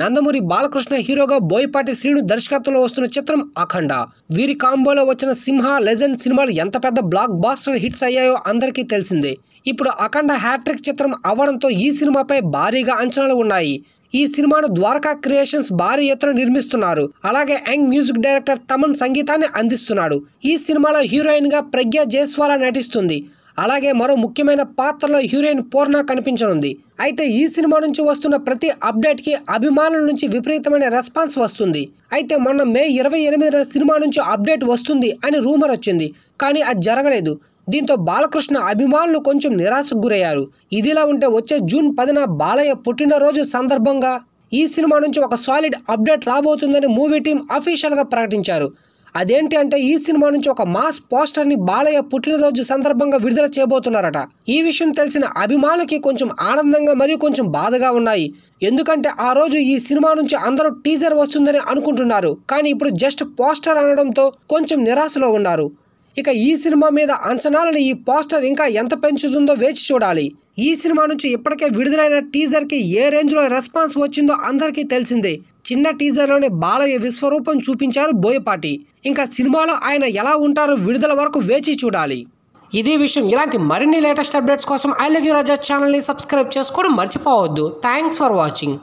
నందమూరి బాలకృష్ణ హీరోగా బోయపాటి శ్రీను దర్శకత్వంలో వస్తున్న చిత్రం అఖండ వీరి కాంబోలో వచ్చిన సింహ లెజెండ్ సినిమాలు ఎంత పెద్ద బ్లాక్ బాస్టర్ హిట్స్ అయ్యాయో అందరికీ తెలిసిందే ఇప్పుడు అఖండ హ్యాట్రిక్ చిత్రం అవడంతో ఈ సినిమాపై భారీగా అంచనాలు ఉన్నాయి ఈ సినిమాను ద్వారకా క్రియేషన్స్ భారీ ఎత్తున నిర్మిస్తున్నారు అలాగే యంగ్ మ్యూజిక్ డైరెక్టర్ తమన్ సంగీతాన్ని అందిస్తున్నాడు ఈ సినిమాలో హీరోయిన్ గా ప్రజ్ఞ జైస్వాలా నటిస్తుంది అలాగే మరో ముఖ్యమైన పాత్రలో హీరోయిన్ పూర్ణ కనిపించనుంది అయితే ఈ సినిమా నుంచి వస్తున్న ప్రతి అప్డేట్కి అభిమానుల నుంచి విపరీతమైన రెస్పాన్స్ వస్తుంది అయితే మొన్న మే ఇరవై ఎనిమిదిన సినిమా నుంచి అప్డేట్ వస్తుంది అని రూమర్ వచ్చింది కానీ అది జరగలేదు దీంతో బాలకృష్ణ అభిమానులు కొంచెం నిరాశకు గురయ్యారు ఇదిలా ఉంటే వచ్చే జూన్ పదిన బాలయ్య పుట్టినరోజు సందర్భంగా ఈ సినిమా నుంచి ఒక సాలిడ్ అప్డేట్ రాబోతుందని మూవీ టీం అఫీషియల్గా ప్రకటించారు అదేంటి అంటే ఈ సినిమా నుంచి ఒక మాస్ పోస్టర్ని బాలయ్య పుట్టినరోజు సందర్భంగా విడుదల చేయబోతున్నారట ఈ విషయం తెలిసిన అభిమానులకి కొంచెం ఆనందంగా మరియు కొంచెం బాధగా ఉన్నాయి ఎందుకంటే ఆ రోజు ఈ సినిమా నుంచి అందరూ టీజర్ వస్తుందని అనుకుంటున్నారు కానీ ఇప్పుడు జస్ట్ పోస్టర్ అనడంతో కొంచెం నిరాశలో ఉన్నారు ఇక ఈ సినిమా మీద అంచనాలను ఈ పోస్టర్ ఇంకా ఎంత పెంచుతుందో వేచి చూడాలి ఈ సినిమా నుంచి ఇప్పటికే విడుదలైన టీజర్కి ఏ రేంజ్లో రెస్పాన్స్ వచ్చిందో అందరికీ తెలిసిందే చిన్న టీజర్లోనే బాలయ్య విశ్వరూపం చూపించారు బోయపాటి ఇంకా సినిమాలో ఆయన ఎలా ఉంటారో విడుదల వరకు వేచి చూడాలి ఇదే విషయం ఇలాంటి మరిన్ని లేటెస్ట్ అప్డేట్స్ కోసం ఐ లవ్ యూ రాజా ఛానల్ని సబ్స్క్రైబ్ చేసుకోవడం మర్చిపోవద్దు థ్యాంక్స్ ఫర్ వాచింగ్